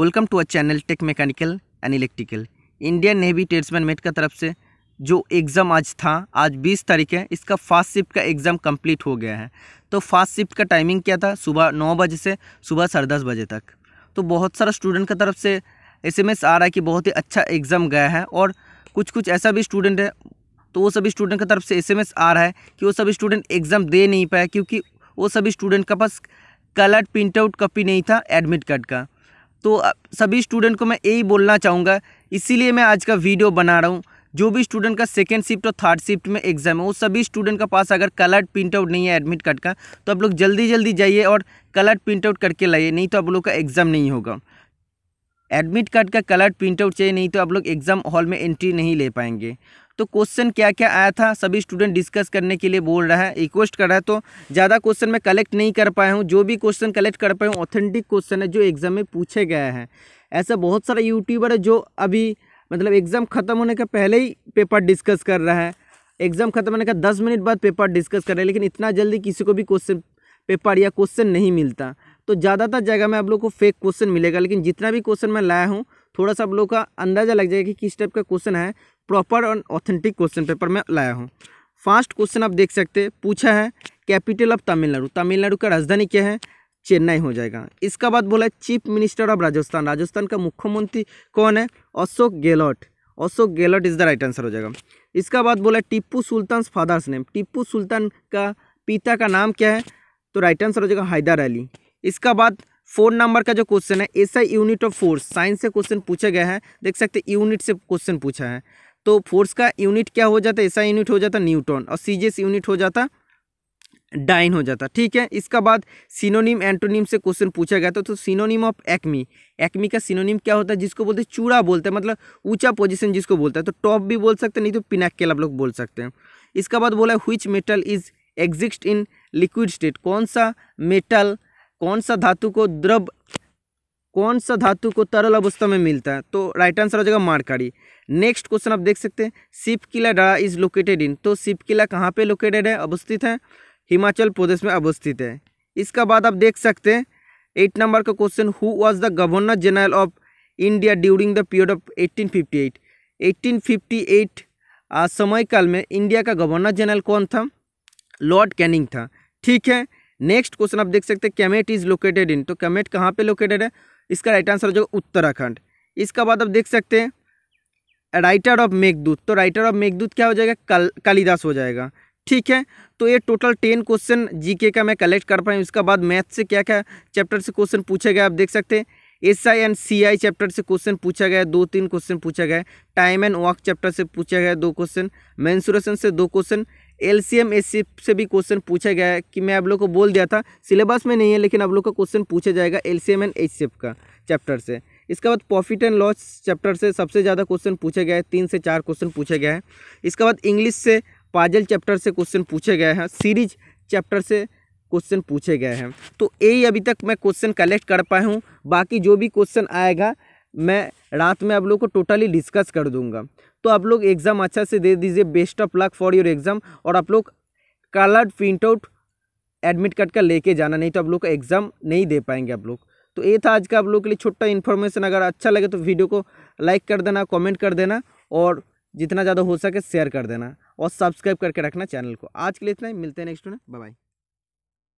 welcome to a channel tech mechanical and electrical Indian navy tradesman mate का तरफ से जो एग्ज़ाम आज था आज 20 तारीख है इसका फास्ट शिफ्ट का एग्ज़ाम कंप्लीट हो गया है तो फास्ट शिफ्ट का टाइमिंग क्या था सुबह नौ बजे से सुबह साढ़े दस बजे तक तो बहुत सारा स्टूडेंट का तरफ से एसएमएस आ रहा है कि बहुत ही अच्छा एग्ज़ाम गया है और कुछ कुछ ऐसा भी स्टूडेंट है तो वो सभी स्टूडेंट की तरफ से एस आ रहा है कि वो सभी स्टूडेंट एग्ज़ाम दे नहीं पाया क्योंकि वो सभी स्टूडेंट का पास कलर प्रिंट आउट कॉपी नहीं था एडमिट कार्ड का तो सभी स्टूडेंट को मैं यही बोलना चाहूँगा इसीलिए मैं आज का वीडियो बना रहा हूँ जो भी स्टूडेंट का सेकेंड शिफ्ट और थर्ड शिफ्ट में एग्जाम है वो सभी स्टूडेंट का पास अगर कलर्ड प्रिंट आउट नहीं है एडमिट कार्ड का तो आप लोग जल्दी जल्दी जाइए और कलर्ड प्रिंट आउट करके लाइए नहीं तो आप लोग का एग्ज़ाम नहीं होगा एडमिट कार्ड का कलर्ड प्रिंट आउट चाहिए नहीं तो आप लोग एग्ज़ाम हॉल में एंट्री नहीं ले पाएंगे तो क्वेश्चन क्या क्या आया था सभी स्टूडेंट डिस्कस करने के लिए बोल रहा है रिक्वेस्ट कर रहा है तो ज़्यादा क्वेश्चन मैं कलेक्ट नहीं कर पाया हूँ जो भी क्वेश्चन कलेक्ट कर पाया हूँ ऑथेंटिक क्वेश्चन है जो एग्ज़ाम में पूछे गए हैं ऐसा बहुत सारा यूट्यूबर है जो अभी मतलब एग्ज़ाम ख़त्म होने के पहले ही पेपर डिस्कस कर रहा है एग्ज़ाम ख़त्म होने का दस मिनट बाद पेपर डिस्कस कर रहे हैं लेकिन इतना जल्दी किसी को भी क्वेश्चन पेपर या क्वेश्चन नहीं मिलता तो ज़्यादातर जगह में आप लोग को फेक क्वेश्चन मिलेगा लेकिन जितना भी क्वेश्चन मैं लाया हूँ थोड़ा सा आप लोग का अंदाज़ा लग जाएगा कि किस टाइप का क्वेश्चन है प्रॉपर और ऑथेंटिक क्वेश्चन पेपर में लाया हूँ फर्स्ट क्वेश्चन आप देख सकते हैं पूछा है कैपिटल ऑफ तमिलनाडु तमिलनाडु का राजधानी क्या है चेन्नई हो जाएगा इसका बाद बोला chief minister of Rajasthan Rajasthan का मुख्यमंत्री कौन है Ashok Gehlot Ashok Gehlot is the right answer हो जाएगा इसका बाद बोला टिप्पू सुल्तान फादर्स नेम टिप्पू सुल्तान का पिता का नाम क्या है तो राइट आंसर हो जाएगा हैदर अली इसका बाद फोर नंबर का जो क्वेश्चन है SI unit of force science से क्वेश्चन पूछा गया है देख सकते यूनिट से क्वेश्चन पूछा है तो फोर्स का यूनिट क्या हो जाता है ऐसा यूनिट हो जाता न्यूटन और सीजेस यूनिट हो जाता डाइन हो जाता ठीक है इसका बाद सिनोनिम एंटोनिम से क्वेश्चन पूछा गया था तो सिनोनिम ऑफ एक्मी एक्मी का सिनोनिम क्या होता है जिसको बोलते हैं चूड़ा बोलते हैं मतलब ऊंचा पोजीशन जिसको बोलता है तो टॉप भी बोल सकते हैं नहीं तो पिनाकेल आप लोग बोल सकते हैं इसका बाद बोला है metal is exist in liquid state कौन सा मेटल कौन सा धातु को द्रव कौन सा धातु को तरल अवस्था में मिलता है तो राइट आंसर हो जाएगा मारकाड़ी नेक्स्ट क्वेश्चन आप देख सकते हैं सिप किला डा इज लोकेटेड इन तो सिप किला कहाँ पे लोकेटेड है अवस्थित है हिमाचल प्रदेश में अवस्थित है इसका बाद आप देख सकते हैं एट नंबर का question who was the governor general of India during the period of fifty eight समय काल में इंडिया का गवर्नर जनरल कौन था लॉर्ड कैनिंग था ठीक है नेक्स्ट क्वेश्चन आप देख सकते हैं कैमेट इज लोकेटेड इन तो कैमेट कहाँ पे लोकेटेड है इसका राइट आंसर हो जाएगा उत्तराखंड इसका बाद आप देख सकते हैं राइटर ऑफ मेघदूत तो राइटर ऑफ मेघदूत क्या हो जाएगा कल कालिदास हो जाएगा ठीक है तो ये टोटल टेन क्वेश्चन जीके का मैं कलेक्ट कर पाई उसके बाद मैथ से क्या क्या चैप्टर से क्वेश्चन पूछे गए आप देख सकते हैं S I and C I chapter से क्वेश्चन पूछा गया दो तीन क्वेश्चन पूछा गया टाइम एंड वर्क चैप्टर से पूछा गया दो क्वेश्चन मैंसुरेशन से दो क्वेश्चन एल सी से भी क्वेश्चन पूछा गया है कि मैं आप लोग को बोल दिया था सिलेबस में नहीं है लेकिन आप लोग का क्वेश्चन पूछा जाएगा L C M and H C F का चैप्टर से इसके बाद प्रॉफिट एंड लॉस चैप्टर से सबसे ज़्यादा क्वेश्चन पूछा गया है तीन से चार क्वेश्चन पूछा गया है इसके बाद इंग्लिश से पाजल चैप्टर से क्वेश्चन पूछे गए हैं सीरीज चैप्टर से क्वेश्चन पूछे गए हैं तो यही अभी तक मैं क्वेश्चन कलेक्ट कर पाया हूँ बाकी जो भी क्वेश्चन आएगा मैं रात में आप लोग को टोटली डिस्कस कर दूंगा तो आप लोग एग्ज़ाम अच्छा से दे दीजिए best of luck for your exam और आप लोग coloured print out admit card का लेके जाना नहीं तो आप लोग का एग्ज़ाम नहीं दे पाएंगे आप लोग तो ये था आज का आप लोग के लिए छोटा इन्फॉर्मेशन अगर अच्छा लगे तो वीडियो को लाइक कर देना कमेंट कर देना और जितना ज़्यादा हो सके शेयर कर देना और सब्सक्राइब करके रखना चैनल को आज के लिए इतना ही मिलते हैं नेक्स्ट में बाय